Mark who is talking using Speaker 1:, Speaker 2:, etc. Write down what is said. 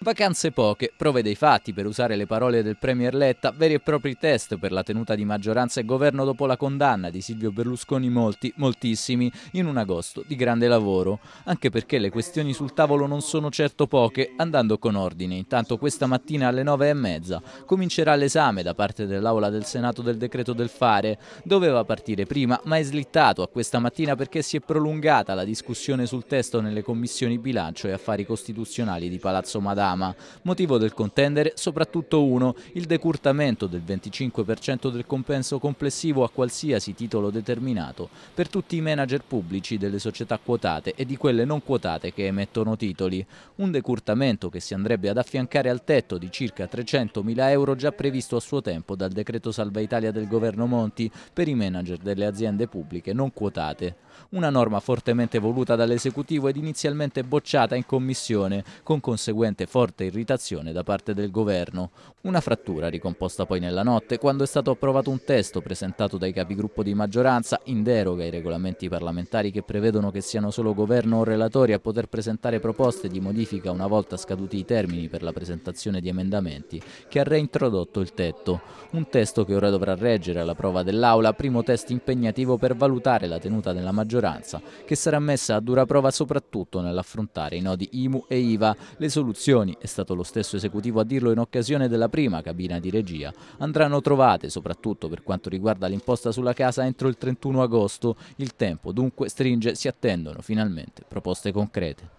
Speaker 1: Vacanze poche, prove dei fatti, per usare le parole del Premier Letta, veri e propri test per la tenuta di maggioranza e governo dopo la condanna di Silvio Berlusconi molti, moltissimi, in un agosto di grande lavoro. Anche perché le questioni sul tavolo non sono certo poche, andando con ordine. Intanto questa mattina alle nove e mezza comincerà l'esame da parte dell'Aula del Senato del decreto del fare. Doveva partire prima, ma è slittato a questa mattina perché si è prolungata la discussione sul testo nelle commissioni bilancio e affari costituzionali di Palazzo Madama. Lama. Motivo del contendere soprattutto uno, il decurtamento del 25% del compenso complessivo a qualsiasi titolo determinato per tutti i manager pubblici delle società quotate e di quelle non quotate che emettono titoli. Un decurtamento che si andrebbe ad affiancare al tetto di circa 300.000 euro già previsto a suo tempo dal decreto Salva Italia del governo Monti per i manager delle aziende pubbliche non quotate. Una norma fortemente voluta dall'esecutivo ed inizialmente bocciata in commissione, con conseguente forte forte irritazione da parte del governo. Una frattura ricomposta poi nella notte quando è stato approvato un testo presentato dai capigruppo di maggioranza in deroga ai regolamenti parlamentari che prevedono che siano solo governo o relatori a poter presentare proposte di modifica una volta scaduti i termini per la presentazione di emendamenti, che ha reintrodotto il tetto. Un testo che ora dovrà reggere alla prova dell'Aula, primo test impegnativo per valutare la tenuta della maggioranza, che sarà messa a dura prova soprattutto nell'affrontare i nodi IMU e IVA, le soluzioni decisioni, è stato lo stesso esecutivo a dirlo in occasione della prima cabina di regia, andranno trovate soprattutto per quanto riguarda l'imposta sulla casa entro il 31 agosto. Il tempo dunque stringe, si attendono finalmente proposte concrete.